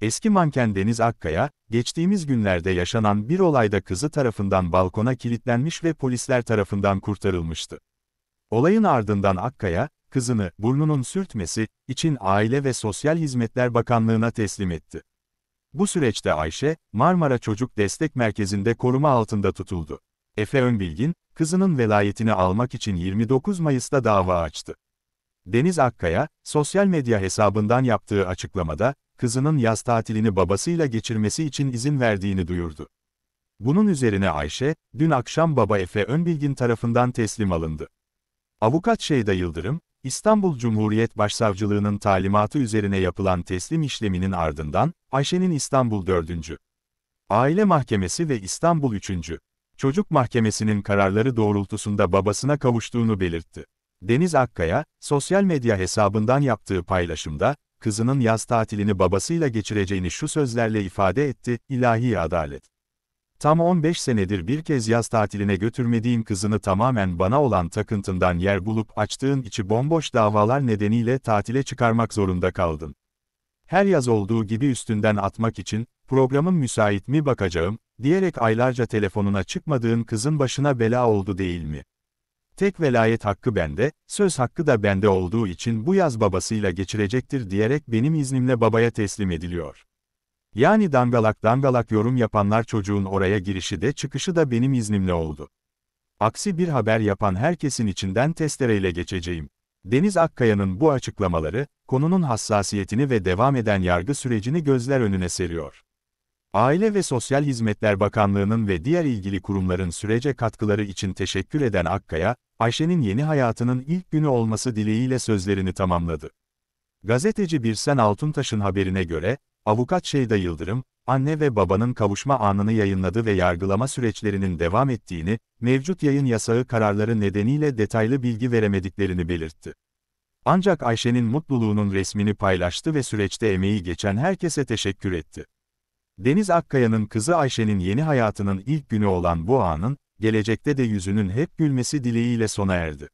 Eski manken Deniz Akkaya, geçtiğimiz günlerde yaşanan bir olayda kızı tarafından balkona kilitlenmiş ve polisler tarafından kurtarılmıştı. Olayın ardından Akkaya, kızını burnunun sürtmesi için Aile ve Sosyal Hizmetler Bakanlığı'na teslim etti. Bu süreçte Ayşe, Marmara Çocuk Destek Merkezi'nde koruma altında tutuldu. Efe Önbilgin, kızının velayetini almak için 29 Mayıs'ta dava açtı. Deniz Akkaya, sosyal medya hesabından yaptığı açıklamada, kızının yaz tatilini babasıyla geçirmesi için izin verdiğini duyurdu. Bunun üzerine Ayşe, dün akşam baba Efe Önbilgin tarafından teslim alındı. Avukat Şeyda Yıldırım, İstanbul Cumhuriyet Başsavcılığının talimatı üzerine yapılan teslim işleminin ardından, Ayşe'nin İstanbul 4. Aile Mahkemesi ve İstanbul 3. Çocuk Mahkemesi'nin kararları doğrultusunda babasına kavuştuğunu belirtti. Deniz Akkaya, sosyal medya hesabından yaptığı paylaşımda, kızının yaz tatilini babasıyla geçireceğini şu sözlerle ifade etti, ilahi adalet. Tam 15 senedir bir kez yaz tatiline götürmediğim kızını tamamen bana olan takıntından yer bulup açtığın içi bomboş davalar nedeniyle tatile çıkarmak zorunda kaldın. Her yaz olduğu gibi üstünden atmak için, programın müsait mi bakacağım, diyerek aylarca telefonuna çıkmadığın kızın başına bela oldu değil mi? tek velayet hakkı bende, söz hakkı da bende olduğu için bu yaz babasıyla geçirecektir diyerek benim iznimle babaya teslim ediliyor. Yani dangalak dangalak yorum yapanlar çocuğun oraya girişi de çıkışı da benim iznimle oldu. Aksi bir haber yapan herkesin içinden testereyle geçeceğim. Deniz Akkaya'nın bu açıklamaları, konunun hassasiyetini ve devam eden yargı sürecini gözler önüne seriyor. Aile ve Sosyal Hizmetler Bakanlığı'nın ve diğer ilgili kurumların sürece katkıları için teşekkür eden Akkaya, Ayşe'nin yeni hayatının ilk günü olması dileğiyle sözlerini tamamladı. Gazeteci Birsen Altuntaş'ın haberine göre, avukat Şeyda Yıldırım, anne ve babanın kavuşma anını yayınladı ve yargılama süreçlerinin devam ettiğini, mevcut yayın yasağı kararları nedeniyle detaylı bilgi veremediklerini belirtti. Ancak Ayşe'nin mutluluğunun resmini paylaştı ve süreçte emeği geçen herkese teşekkür etti. Deniz Akkaya'nın kızı Ayşe'nin yeni hayatının ilk günü olan bu anın, gelecekte de yüzünün hep gülmesi dileğiyle sona erdi.